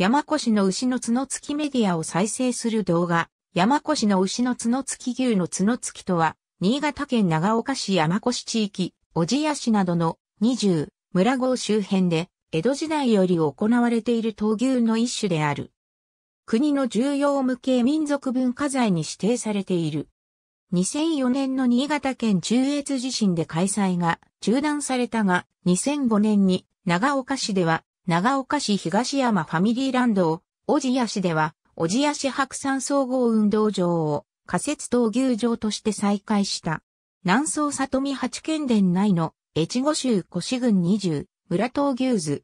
山越の牛の角付きメディアを再生する動画、山越の牛の角付き牛の角付きとは、新潟県長岡市山越地域、小千谷市などの20村郷周辺で、江戸時代より行われている闘牛の一種である。国の重要無形民族文化財に指定されている。2004年の新潟県中越地震で開催が中断されたが、2005年に長岡市では長岡市東山ファミリーランドを、小千谷市では、小千谷市白山総合運動場を仮設闘牛場として再開した。南総里見八県伝内の越後州越郡20村闘牛図。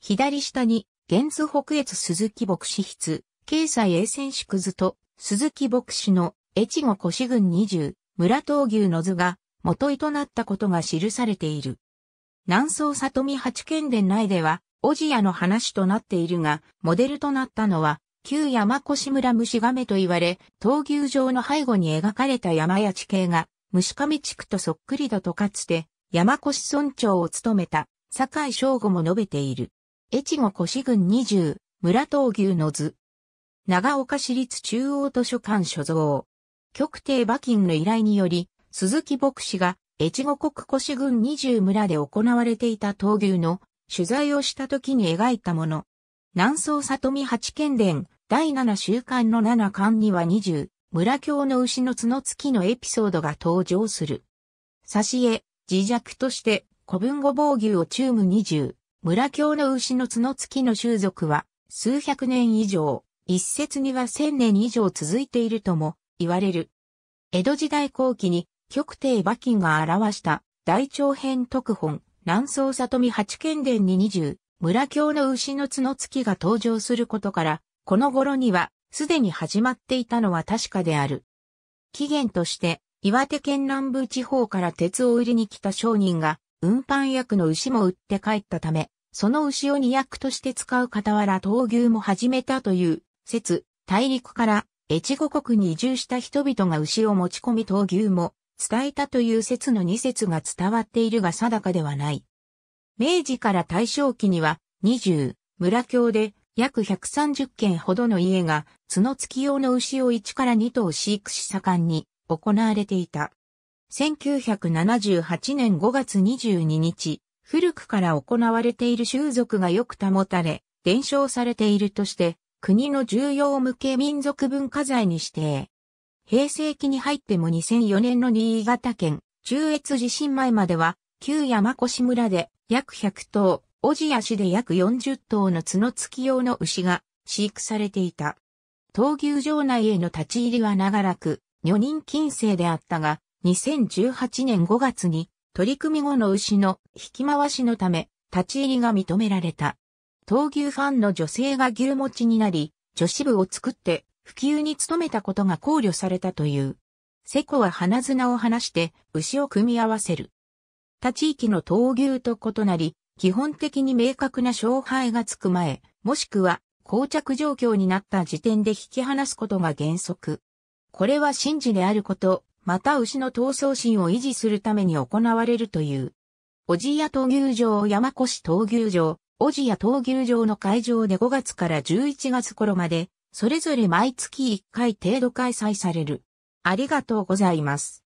左下に、現津北越鈴木牧師筆、経済衛生宿図と、鈴木牧師の越後越郡20村闘牛の図が元井となったことが記されている。南総里見八県伝内では、おじやの話となっているが、モデルとなったのは、旧山越村虫亀と言われ、闘牛場の背後に描かれた山や地形が、虫亀地区とそっくりだとかつて、山越村長を務めた、坂井正吾も述べている。越後越郡20、村闘牛の図。長岡市立中央図書館所蔵。極帝馬琴の依頼により、鈴木牧師が、越後国越郡20村で行われていた闘牛の取材をした時に描いたもの。南宋里見八剣伝第七週間の七巻には二十、村京の牛の角付きのエピソードが登場する。挿絵、自弱として古文語防御を中ム二十、村京の牛の角付きの習俗は数百年以上、一説には千年以上続いているとも言われる。江戸時代後期に極帝馬琴が表した大長編特本、南宋里見八犬伝に二十、村京の牛の角付きが登場することから、この頃には、すでに始まっていたのは確かである。起源として、岩手県南部地方から鉄を売りに来た商人が、運搬役の牛も売って帰ったため、その牛を二役として使う傍ら闘牛も始めたという、説、大陸から、越後国に移住した人々が牛を持ち込み闘牛も伝えたという説の2説が伝わっているが定かではない。明治から大正期には20村郷で約130軒ほどの家が角付き用の牛を1から2頭飼育し盛んに行われていた。1978年5月22日、古くから行われている習俗がよく保たれ、伝承されているとして、国の重要無形民族文化財に指定。平成期に入っても2004年の新潟県中越地震前までは、旧山越村で約100頭、小千谷市で約40頭の角付き用の牛が飼育されていた。闘牛場内への立ち入りは長らく、女人禁制であったが、2018年5月に取り組み後の牛の引き回しのため、立ち入りが認められた。闘牛ファンの女性が牛持ちになり、女子部を作って普及に努めたことが考慮されたという。セコは花綱を離して牛を組み合わせる。他地域の闘牛と異なり、基本的に明確な勝敗がつく前、もしくは膠着状況になった時点で引き離すことが原則。これは神事であること、また牛の闘争心を維持するために行われるという。おじや闘牛場山越闘牛場、おじや闘牛場の会場で5月から11月頃までそれぞれ毎月1回程度開催される。ありがとうございます。